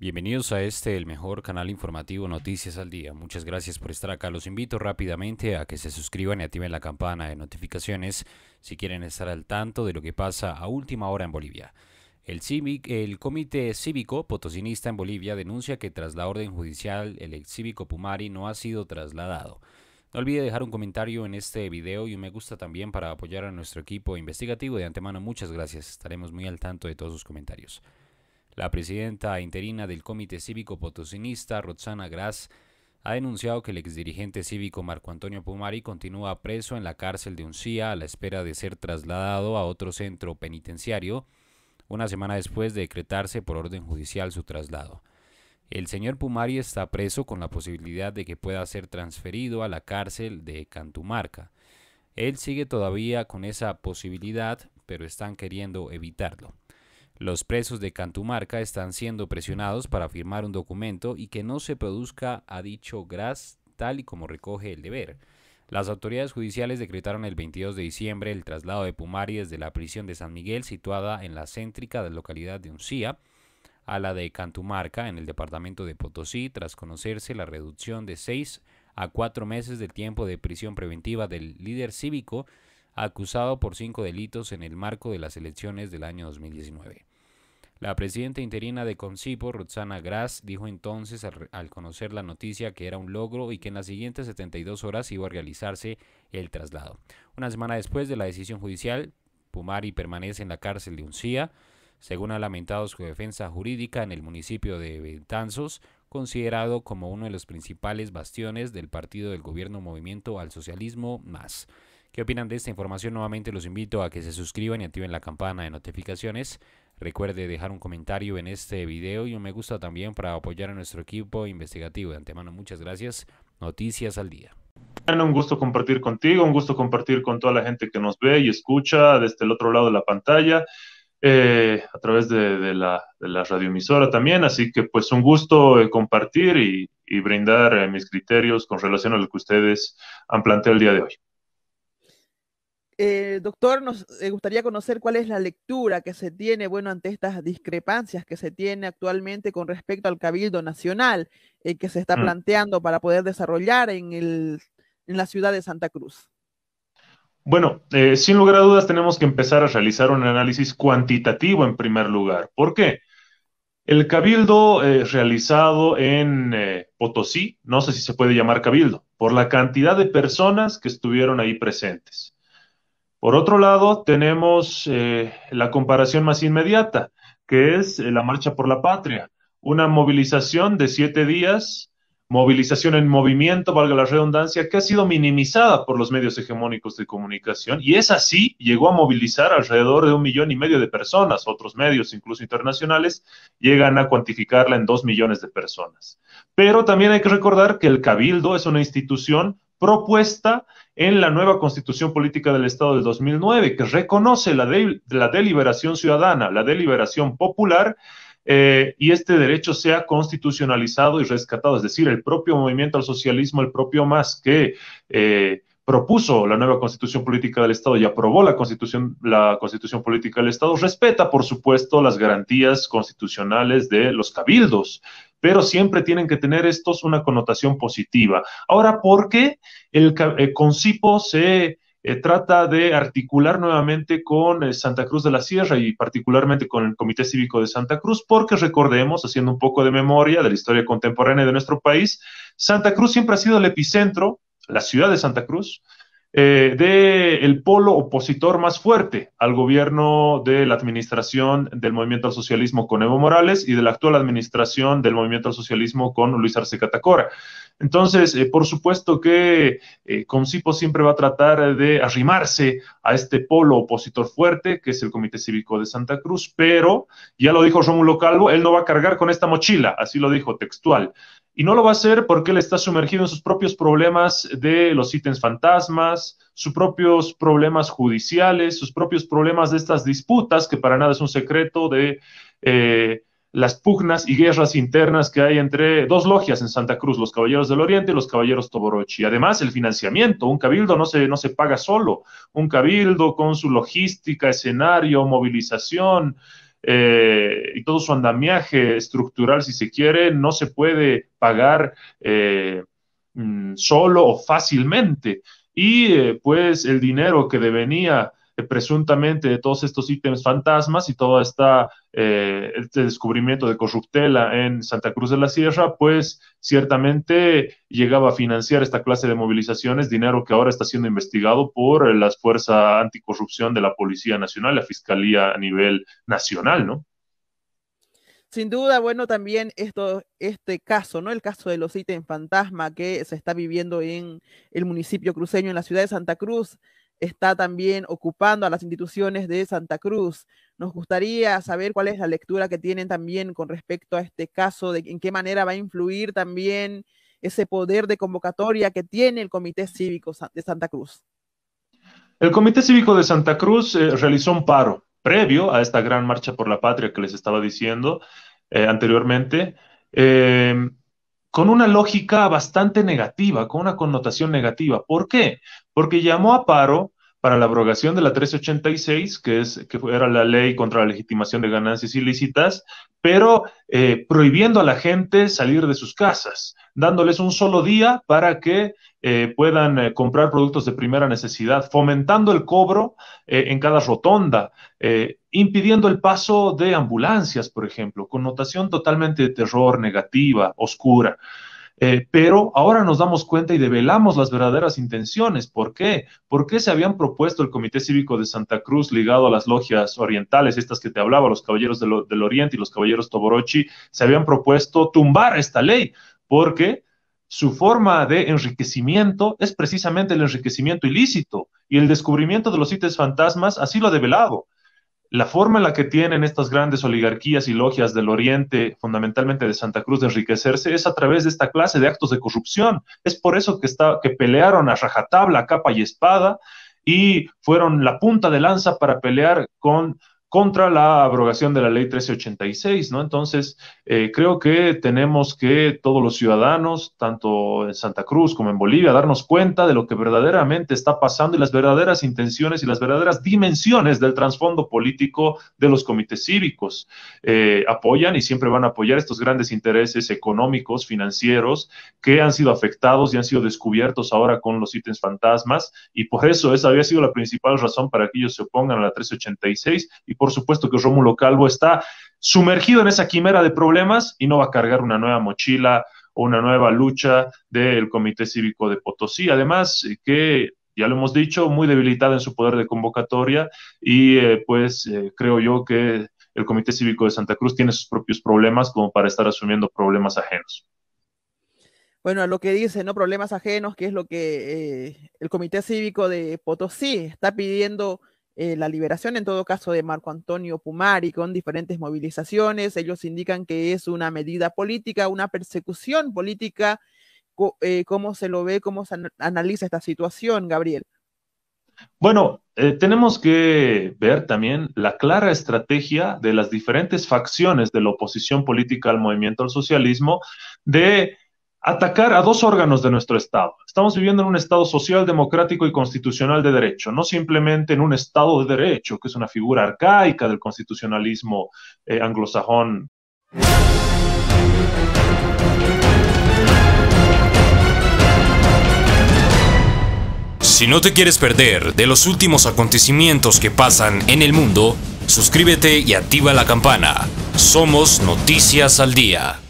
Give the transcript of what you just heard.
Bienvenidos a este, el mejor canal informativo Noticias al Día. Muchas gracias por estar acá. Los invito rápidamente a que se suscriban y activen la campana de notificaciones si quieren estar al tanto de lo que pasa a última hora en Bolivia. El, el Comité Cívico Potosinista en Bolivia denuncia que tras la orden judicial el ex cívico Pumari no ha sido trasladado. No olvide dejar un comentario en este video y un me gusta también para apoyar a nuestro equipo investigativo. De antemano, muchas gracias. Estaremos muy al tanto de todos sus comentarios. La presidenta interina del Comité Cívico Potosinista, Roxana Gras, ha denunciado que el exdirigente cívico Marco Antonio Pumari continúa preso en la cárcel de Uncía a la espera de ser trasladado a otro centro penitenciario, una semana después de decretarse por orden judicial su traslado. El señor Pumari está preso con la posibilidad de que pueda ser transferido a la cárcel de Cantumarca. Él sigue todavía con esa posibilidad, pero están queriendo evitarlo. Los presos de Cantumarca están siendo presionados para firmar un documento y que no se produzca a dicho GRAS tal y como recoge el deber. Las autoridades judiciales decretaron el 22 de diciembre el traslado de Pumari desde la prisión de San Miguel, situada en la céntrica de la localidad de Uncía, a la de Cantumarca, en el departamento de Potosí, tras conocerse la reducción de seis a cuatro meses del tiempo de prisión preventiva del líder cívico acusado por cinco delitos en el marco de las elecciones del año 2019. La presidenta interina de Concipo, Roxana Gras, dijo entonces al, conocer la noticia que era un logro y que en las siguientes 72 horas iba a realizarse el traslado. Una semana después de la decisión judicial, Pumari permanece en la cárcel de Uncía. Según ha lamentado su defensa jurídica en el municipio de Ventanzos, considerado como uno de los principales bastiones del partido del gobierno Movimiento al Socialismo Más. ¿Qué opinan de esta información? Nuevamente los invito a que se suscriban y activen la campana de notificaciones. Recuerde dejar un comentario en este video y un me gusta también para apoyar a nuestro equipo investigativo. De antemano, muchas gracias. Noticias al día. Bueno, un gusto compartir contigo, un gusto compartir con toda la gente que nos ve y escucha desde el otro lado de la pantalla. Eh, a través de, la, radioemisora también, así que pues un gusto eh, compartir y, brindar eh, mis criterios con relación a lo que ustedes han planteado el día de hoy. Eh, doctor, nos eh, gustaría conocer cuál es la lectura que se tiene, bueno, ante estas discrepancias que se tiene actualmente con respecto al Cabildo Nacional eh, que se está mm. planteando para poder desarrollar en, la ciudad de Santa Cruz. Bueno, sin lugar a dudas tenemos que empezar a realizar un análisis cuantitativo en primer lugar. ¿Por qué? El cabildo realizado en Potosí, no sé si se puede llamar cabildo, por la cantidad de personas que estuvieron ahí presentes. Por otro lado, tenemos eh, la comparación más inmediata, que es eh, la Marcha por la Patria, una movilización de siete días, movilización en movimiento, valga la redundancia, que ha sido minimizada por los medios hegemónicos de comunicación y es así, llegó a movilizar alrededor de un millón y medio de personas, otros medios, incluso internacionales, llegan a cuantificarla en dos millones de personas. Pero también hay que recordar que el Cabildo es una institución propuesta en la nueva Constitución Política del Estado del 2009, que reconoce la, la deliberación ciudadana, la deliberación popular, eh, y este derecho sea constitucionalizado y rescatado. Es decir, el propio movimiento al socialismo, el propio MAS, que eh, propuso la nueva constitución política del Estado y aprobó la constitución, la constitución política del Estado, respeta, por supuesto, las garantías constitucionales de los cabildos, pero siempre tienen que tener estos una connotación positiva. Ahora, ¿por qué el eh, concipo se eh, trata de articular nuevamente con eh, Santa Cruz de la Sierra y particularmente con el Comité Cívico de Santa Cruz, porque recordemos, haciendo un poco de memoria de la historia contemporánea de nuestro país, Santa Cruz siempre ha sido el epicentro, la ciudad de Santa Cruz, eh, del polo opositor más fuerte al gobierno de la administración del movimiento al socialismo con Evo Morales y de la actual administración del movimiento al socialismo con Luis Arce Catacora. Entonces, eh, por supuesto que eh, Concipo siempre va a tratar de arrimarse a este polo opositor fuerte, que es el Comité Cívico de Santa Cruz, pero ya lo dijo Rómulo Calvo, él no va a cargar con esta mochila, así lo dijo textual. Y no lo va a hacer porque él está sumergido en sus propios problemas de los ítems fantasmas, sus propios problemas judiciales, sus propios problemas de estas disputas, que para nada es un secreto de eh, las pugnas y guerras internas que hay entre dos logias en Santa Cruz, los Caballeros del Oriente y los Caballeros Toborochi. Además, el financiamiento, un cabildo no se, no se paga solo, un cabildo con su logística, escenario, movilización, eh, y todo su andamiaje estructural, si se quiere, no se puede pagar eh, mm, solo o fácilmente. Y eh, pues el dinero que devenía eh, presuntamente de todos estos ítems fantasmas y todo eh, este descubrimiento de corruptela en Santa Cruz de la Sierra, pues ciertamente llegaba a financiar esta clase de movilizaciones, dinero que ahora está siendo investigado por las fuerzas anticorrupción de la Policía Nacional, la Fiscalía a nivel nacional, ¿no? Sin duda, bueno, también esto, este caso, ¿no? El caso de los ítems fantasma que se está viviendo en el municipio cruceño, en la ciudad de Santa Cruz, está también ocupando a las instituciones de Santa Cruz. Nos gustaría saber cuál es la lectura que tienen también con respecto a este caso, de en qué manera va a influir también ese poder de convocatoria que tiene el Comité Cívico de Santa Cruz. El Comité Cívico de Santa Cruz eh, realizó un paro previo a esta gran marcha por la patria que les estaba diciendo eh, anteriormente. Em, con una lógica bastante negativa, con una connotación negativa. ¿Por qué? Porque llamó a paro para la abrogación de la 386, que, es, que era la ley contra la legitimación de ganancias ilícitas, pero eh, prohibiendo a la gente salir de sus casas, dándoles un solo día para que eh, puedan eh, comprar productos de primera necesidad, fomentando el cobro en cada rotonda, impidiendo el paso de ambulancias, por ejemplo, con connotación totalmente de terror, negativa, oscura. Eh, pero ahora nos damos cuenta y develamos las verdaderas intenciones. ¿Por qué? ¿Por qué se habían propuesto el Comité Cívico de Santa Cruz ligado a las logias orientales, estas que te hablaba, los Caballeros del, del Oriente y los Caballeros Toborochi, se habían propuesto tumbar esta ley? Porque su forma de enriquecimiento es precisamente el enriquecimiento ilícito y el descubrimiento de los sitios fantasmas así lo ha develado la forma en la que tienen estas grandes oligarquías y logias del Oriente, fundamentalmente de Santa Cruz, de enriquecerse es a través de esta clase de actos de corrupción. Es por eso que, está, que pelearon a rajatabla, capa y espada, y fueron la punta de lanza para pelear con contra la abrogación de la ley 1386, ¿no? Entonces, eh, creo que tenemos que todos los ciudadanos, tanto en Santa Cruz como en Bolivia, darnos cuenta de lo que verdaderamente está pasando y las verdaderas intenciones y las verdaderas dimensiones del trasfondo político de los comités cívicos. Eh, apoyan y siempre van a apoyar estos grandes intereses económicos, financieros, que han sido afectados y han sido descubiertos ahora con los ítems fantasmas, y por eso esa había sido la principal razón para que ellos se opongan a la 1386 y por por supuesto que Rómulo Calvo está sumergido en esa quimera de problemas y no va a cargar una nueva mochila o una nueva lucha del Comité Cívico de Potosí. Además, eh, que ya lo hemos dicho, muy debilitada en su poder de convocatoria y eh, pues eh, creo yo que el Comité Cívico de Santa Cruz tiene sus propios problemas como para estar asumiendo problemas ajenos. Bueno, a lo que dice, ¿no? Problemas ajenos, que es lo que el Comité Cívico de Potosí está pidiendo eh, la liberación, en todo caso, de Marco Antonio Pumari con diferentes movilizaciones. Ellos indican que es una medida política, una persecución política. Eh, ¿Cómo se lo ve, cómo se analiza esta situación, Gabriel? Bueno, eh, tenemos que ver también la clara estrategia de las diferentes facciones de la oposición política al movimiento al socialismo de atacar a dos órganos de nuestro Estado. Estamos viviendo en un Estado social, democrático y constitucional de derecho, no simplemente en un Estado de derecho, que es una figura arcaica del constitucionalismo eh, anglosajón. Si no te quieres perder de los últimos acontecimientos que pasan en el mundo, suscríbete y activa la campana. Somos Noticias al Día.